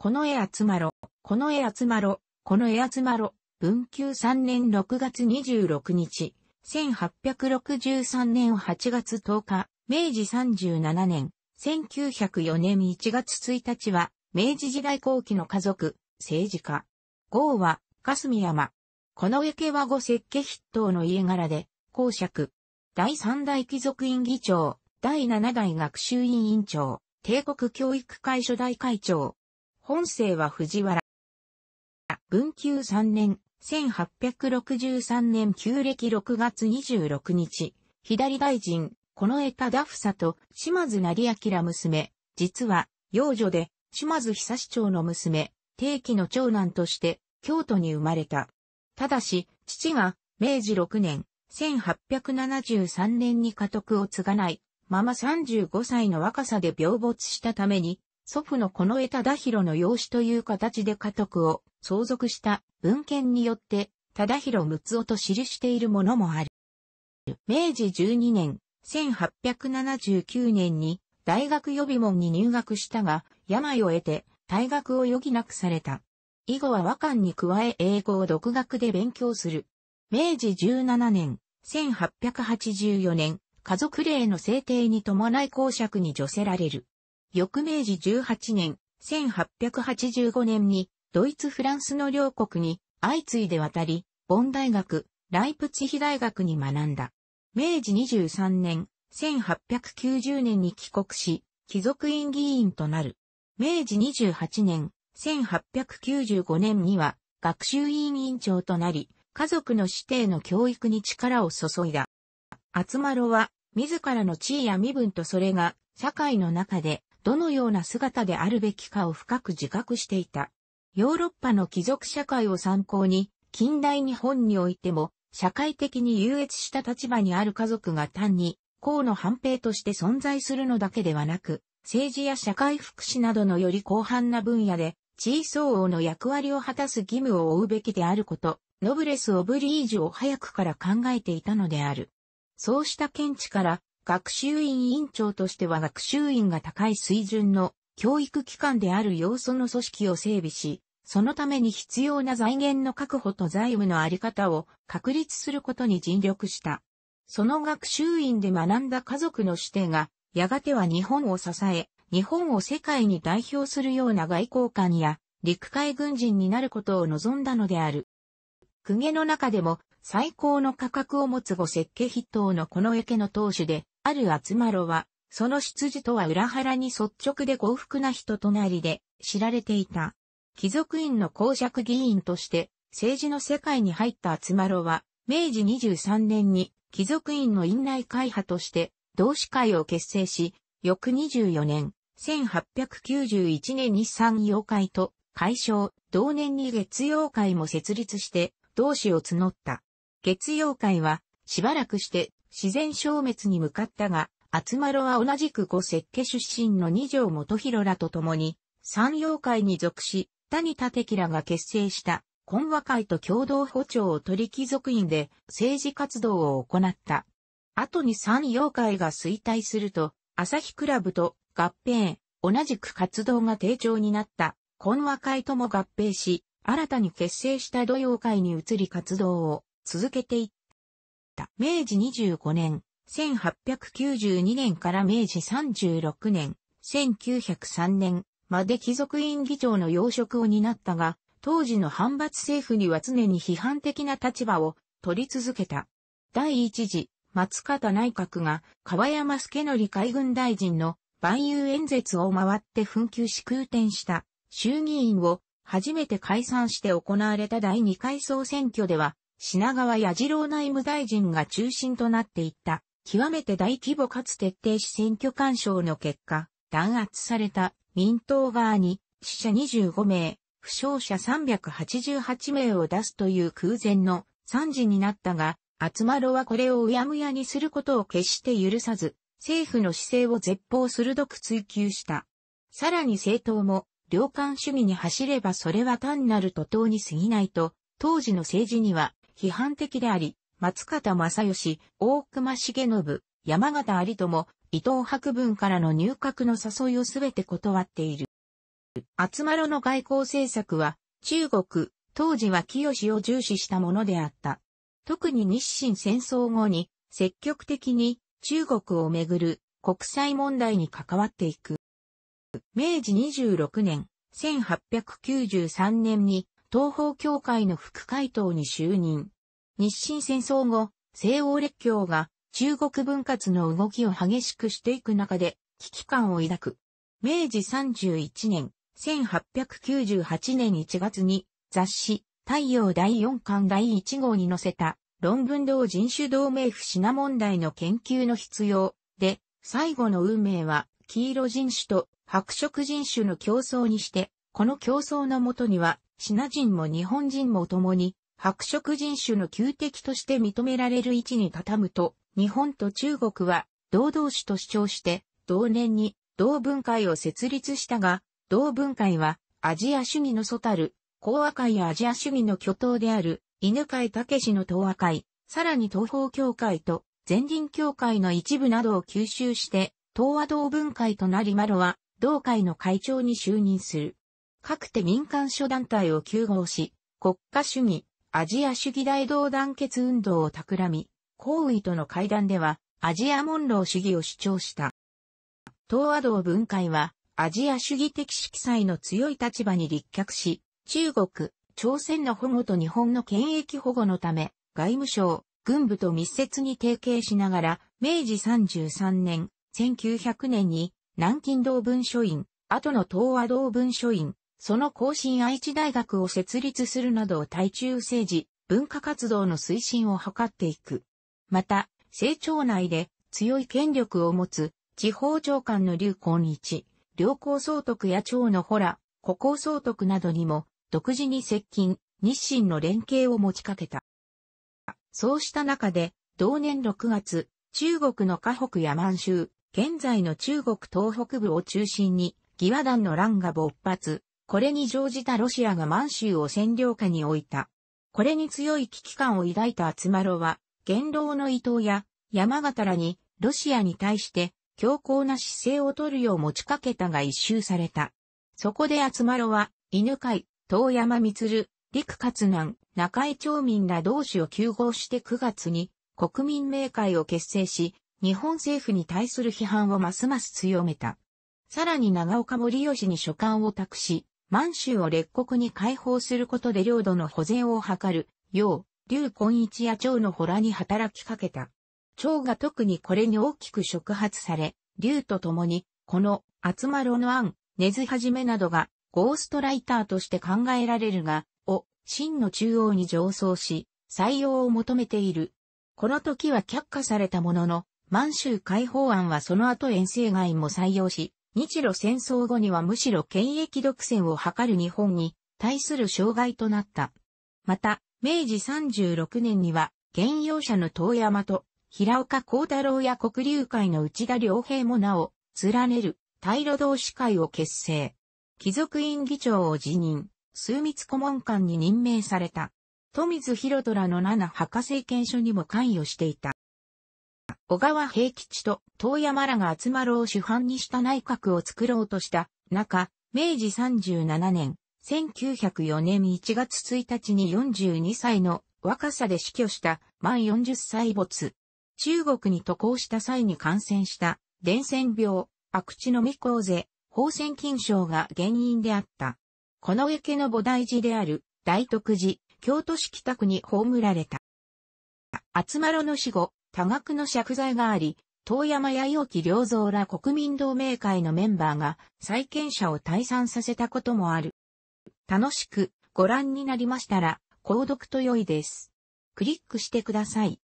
この絵集まろ、この絵集まろ、この絵集まろ、文久3年6月26日、1863年8月10日、明治37年、1904年1月1日は、明治時代後期の家族、政治家。号は、霞山。この家は五設計筆頭の家柄で、公爵。第三代貴族院議長、第七代学習院院長、帝国教育会初代会長、本姓は藤原。文久三年、1863年旧暦6月26日、左大臣、こ近衛田房と島津成明娘、実は、幼女で、島津久市長の娘、定期の長男として、京都に生まれた。ただし、父が、明治6年、1873年に家督を継がない、まま35歳の若さで病没したために、祖父の近江忠宏の養子という形で家督を相続した文献によって、忠宏六夫と記しているものもある。明治12年、1879年に大学予備門に入学したが、病を得て退学を余儀なくされた。以後は和漢に加え英語を独学で勉強する。明治17年、1884年、家族令の制定に伴い公爵に助せられる。翌明治18年、1885年に、ドイツ・フランスの両国に相次いで渡り、ボン大学、ライプツヒ大学に学んだ。明治23年、1890年に帰国し、貴族院議員となる。明治28年、1895年には学習院員長となり、家族の指定の教育に力を注いだ。厚丸は、自らの地位や身分とそれが、社会の中でどのような姿であるべきかを深く自覚していた。ヨーロッパの貴族社会を参考に、近代日本においても、社会的に優越した立場にある家族が単に、公の反兵として存在するのだけではなく、政治や社会福祉などのより広範な分野で、地位相応の役割を果たす義務を負うべきであること、ノブレス・オブリージュを早くから考えていたのである。そうした見地から、学習院院長としては学習院が高い水準の教育機関である要素の組織を整備し、そのために必要な財源の確保と財務のあり方を確立することに尽力した。その学習院で学んだ家族の指定が、やがては日本を支え、日本を世界に代表するような外交官や陸海軍人になることを望んだのである。公家の中でも最高の価格を持つご設計筆頭のこの家の当主で、ある厚丸は、その出自とは裏腹に率直で幸福な人となりで知られていた。貴族院の公爵議員として政治の世界に入った厚丸は、明治23年に貴族院の院内会派として同志会を結成し、翌24年、1891年に産業会と解消、同年に月曜会も設立して、同志を募った。月曜会は、しばらくして自然消滅に向かったが、厚丸は同じく五設家出身の二条元弘らと共に、山陽会に属し、谷立木らが結成した、懇和会と共同歩調り貴族院で政治活動を行った。後に山陽会が衰退すると、朝日クラブと合併、同じく活動が低調になった、懇和会とも合併し、新たに結成した土曜会に移り活動を続けていっ。明治25年、1892年から明治36年、1903年まで貴族院議長の要職を担ったが、当時の反発政府には常に批判的な立場を取り続けた。第一次、松方内閣が川山助則海軍大臣の万有演説を回って紛糾し空転した衆議院を初めて解散して行われた第2回総選挙では品川矢次郎内務大臣が中心となっていった、極めて大規模かつ徹底し選挙干渉の結果、弾圧された民党側に死者25名、負傷者388名を出すという空前の惨事になったが、厚丸はこれをうやむやにすることを決して許さず、政府の姿勢を絶望鋭く追求した。さらに政党も、良官主義に走ればそれは単なる徒党に過ぎないと、当時の政治には批判的であり、松方正義、大隈重信、山形有友、伊藤博文からの入閣の誘いをすべて断っている。厚丸の外交政策は、中国、当時は清を重視したものであった。特に日清戦争後に、積極的に中国をめぐる国際問題に関わっていく。明治26年、1893年に東方教会の副会頭に就任。日清戦争後、西欧列強が中国分割の動きを激しくしていく中で危機感を抱く。明治31年、1898年1月に雑誌太陽第4巻第1号に載せた論文同人種同盟不死な問題の研究の必要で最後の運命は黄色人種と白色人種の競争にしてこの競争のもとにはシナ人も日本人も共に、白色人種の旧敵として認められる位置に畳むと、日本と中国は、同同種と主張して、同年に、同文会を設立したが、同文会は、アジア主義の祖たる、講和会やアジア主義の巨頭である、犬飼武の東和会、さらに東方協会と、前輪協会の一部などを吸収して、東和同文会となりマロは、同会の会長に就任する。各手民間諸団体を休合し、国家主義、アジア主義大同団結運動を企み、皇位との会談では、アジア門老主義を主張した。東亜道分解は、アジア主義的色彩の強い立場に立脚し、中国、朝鮮の保護と日本の権益保護のため、外務省、軍部と密接に提携しながら、明治33年、1900年に、南京同文書院、後の東亜同文書院、その後進愛知大学を設立するなど対中政治、文化活動の推進を図っていく。また、政庁内で強い権力を持つ地方長官の劉光日、良好総督や長のほら、古校総督などにも独自に接近、日清の連携を持ちかけた。そうした中で、同年6月、中国の河北や満州、現在の中国東北部を中心に、義和団の乱が勃発、これに乗じたロシアが満州を占領下に置いた。これに強い危機感を抱いた厚丸は、元老の伊藤や山形らにロシアに対して強硬な姿勢を取るよう持ちかけたが一周された。そこで厚丸は、犬飼、遠山光、陸勝南、中江町民ら同士を救合して9月に国民名会を結成し、日本政府に対する批判をますます強めた。さらに長岡森吉に書簡を託し、満州を列国に解放することで領土の保全を図る、よう、劉根一や趙の洞に働きかけた。趙が特にこれに大きく触発され、劉と共に、この、厚まろの案、根津はじめなどが、ゴーストライターとして考えられるが、を、真の中央に上層し、採用を求めている。この時は却下されたものの、満州解放案はその後遠征外も採用し、日露戦争後にはむしろ権益独占を図る日本に対する障害となった。また、明治36年には、現用者の遠山と平岡幸太郎や国流会の内田良平もなお、連ねる、大路同士会を結成。貴族院議長を辞任、枢密顧問官に任命された。富水広虎の七博士意書にも関与していた。小川平吉と遠山らが集まろう主犯にした内閣を作ろうとした中、明治37年、1904年1月1日に42歳の若さで死去した満40歳没。中国に渡航した際に感染した伝染病、悪地の未行税、放線菌症が原因であった。この池の菩提寺である大徳寺、京都市北区に葬られた。厚丸の死後、多額の借財があり、遠山や伊沖良造ら国民同盟会のメンバーが債権者を退散させたこともある。楽しくご覧になりましたら、購読と良いです。クリックしてください。